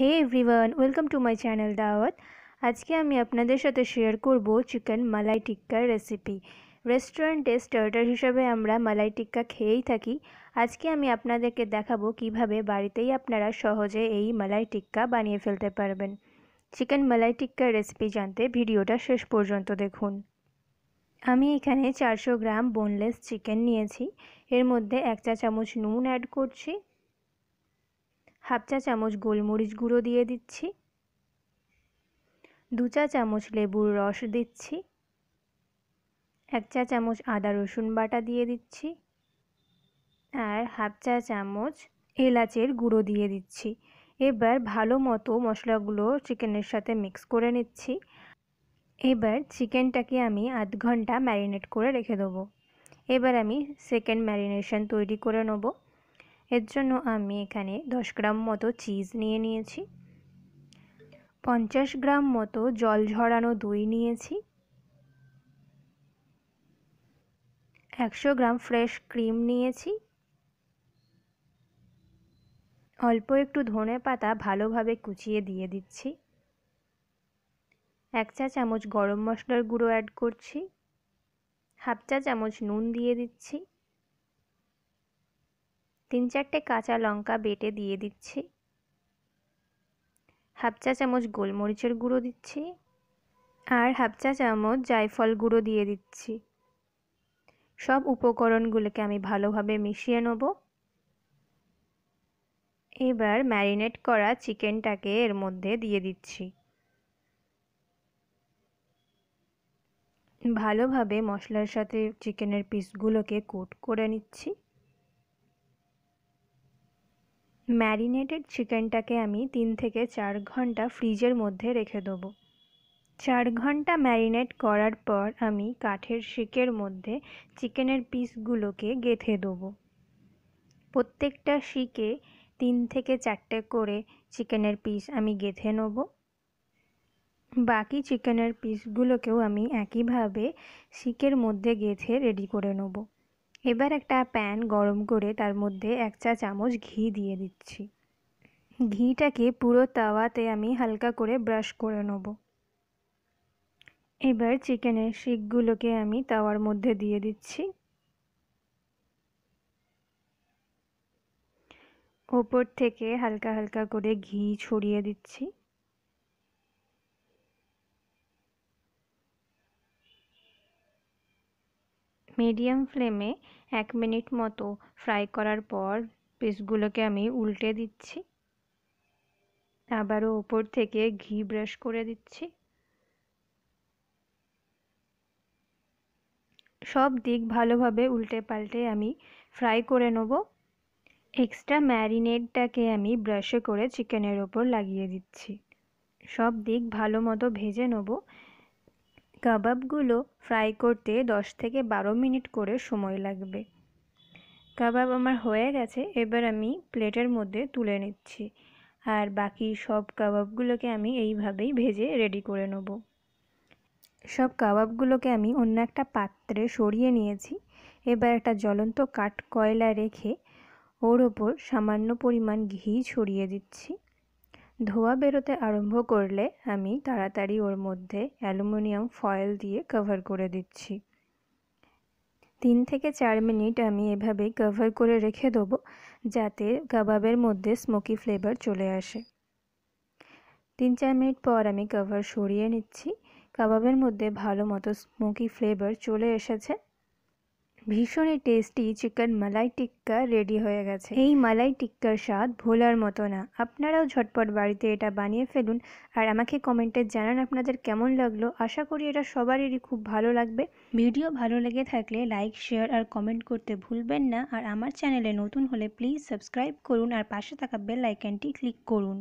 hey everyone welcome to my channel Dawat আজকে আমি আপনাদের সাথে শেয়ার করব চিকেন মালাই টিক্কার রেসিপি রেস্টুরেন্টে স্টার্টার হিসাবে আমরা মালাই টিক্কা খেয়েই থাকি আজকে আমি আপনাদেরকে দেখাবো কিভাবে বাড়িতেই আপনারা সহজে এই মালাই টিক্কা বানিয়ে ফেলতে পারবেন চিকেন মালাই টিক্কার রেসিপি জানতে ভিডিওটা শেষ পর্যন্ত দেখুন আমি এখানে চারশো গ্রাম বোনলেস চিকেন নিয়েছি এর মধ্যে এক চা চামচ নুন অ্যাড করছি হাফ চা চামচ গোলমরিচ গুঁড়ো দিয়ে দিচ্ছি দু চা চামচ লেবুর রস দিচ্ছি এক চা চামচ আদা রসুন বাটা দিয়ে দিচ্ছি আর হাফ চা চামচ এলাচের গুঁড়ো দিয়ে দিচ্ছি এবার ভালো মতো মশলাগুলো চিকেনের সাথে মিক্স করে নিচ্ছি এবার চিকেনটাকে আমি আধ ঘন্টা ম্যারিনেট করে রেখে দেবো এবার আমি সেকেন্ড ম্যারিনেশন তৈরি করে নেবো এর জন্য আমি এখানে 10 গ্রাম মতো চিজ নিয়ে নিয়েছি পঞ্চাশ গ্রাম মতো জল ঝরানো দই নিয়েছি একশো গ্রাম ফ্রেশ ক্রিম নিয়েছি অল্প একটু ধনে পাতা ভালোভাবে কুচিয়ে দিয়ে দিচ্ছি এক চা চামচ গরম মশলার গুঁড়ো অ্যাড করছি হাফ চা চামচ নুন দিয়ে দিচ্ছি তিন চারটে কাঁচা লঙ্কা বেটে দিয়ে দিচ্ছি হাফ চা চামচ গোলমরিচের গুঁড়ো দিচ্ছি আর হাফ চা চামচ জায়ফল গুঁড়ো দিয়ে দিচ্ছি সব উপকরণগুলোকে আমি ভালোভাবে মিশিয়ে নেব এবার ম্যারিনেট করা চিকেনটাকে এর মধ্যে দিয়ে দিচ্ছি ভালোভাবে মশলার সাথে চিকেনের পিসগুলোকে কোট করে নিচ্ছি ম্যারিনেটেড চিকেনটাকে আমি তিন থেকে চার ঘন্টা ফ্রিজের মধ্যে রেখে দেবো চার ঘন্টা ম্যারিনেট করার পর আমি কাঠের শিকের মধ্যে চিকেনের পিসগুলোকে গেঁথে দেবো প্রত্যেকটা শিকে তিন থেকে চারটে করে চিকেনের পিস আমি গেঁথে নেব বাকি চিকেনের পিসগুলোকেও আমি একইভাবে শিকের মধ্যে গেঁথে রেডি করে নেবো এবার একটা প্যান গরম করে তার মধ্যে এক চা চামচ ঘি দিয়ে দিচ্ছি ঘিটাকে পুরো তাওয়াতে আমি হালকা করে ব্রাশ করে নেব এবার চিকেনের শিকগুলোকে আমি তাওয়ার মধ্যে দিয়ে দিচ্ছি ওপর থেকে হালকা হালকা করে ঘি ছড়িয়ে দিচ্ছি মিডিয়াম ফ্লেমে এক মিনিট মতো ফ্রাই করার পর পিসগুলোকে আমি উল্টে দিচ্ছি আবারও ওপর থেকে ঘি ব্রাশ করে দিচ্ছি সব দিক ভালোভাবে উল্টে পাল্টে আমি ফ্রাই করে নেব এক্সট্রা ম্যারিনেডটাকে আমি ব্রাশে করে চিকেনের ওপর লাগিয়ে দিচ্ছি সব দিক ভালো মতো ভেজে নেবো কাবাবগুলো ফ্রাই করতে 10 থেকে বারো মিনিট করে সময় লাগবে কাবাব আমার হয়ে গেছে এবার আমি প্লেটের মধ্যে তুলে নিচ্ছি আর বাকি সব কাবাবগুলোকে আমি এইভাবেই ভেজে রেডি করে নেব সব কাবাবগুলোকে আমি অন্য একটা পাত্রে সরিয়ে নিয়েছি এবার একটা জ্বলন্ত কাঠ কয়লা রেখে ওর ওপর সামান্য পরিমাণ ঘি ছড়িয়ে দিচ্ছি ধোয়া বেরোতে আরম্ভ করলে আমি তাড়াতাড়ি ওর মধ্যে অ্যালুমিনিয়াম ফয়েল দিয়ে কভার করে দিচ্ছি তিন থেকে চার মিনিট আমি এভাবে কভার করে রেখে দেবো যাতে কাবাবের মধ্যে স্মোকি ফ্লেভার চলে আসে তিন চার মিনিট পর আমি কভার সরিয়ে নিচ্ছি কাবাবের মধ্যে ভালো মতো স্মোকি ফ্লেভার চলে এসেছে ভীষণই tasty chicken malai tikka ready হয়ে গেছে এই মালাই টিক্কার স্বাদ ভোলার মতো না আপনারাও ঝটপট বাড়িতে এটা বানিয়ে ফেলুন আর আমাকে কমেন্টে জানান আপনাদের কেমন লাগলো আশা করি এটা সবারই খুব ভালো লাগবে ভিডিও ভালো লেগে থাকলে লাইক শেয়ার আর কমেন্ট করতে ভুলবেন না আর আমার চ্যানেলে নতুন হলে প্লিজ সাবস্ক্রাইব করুন আর পাশে থাকা বেল আইকনটি ক্লিক করুন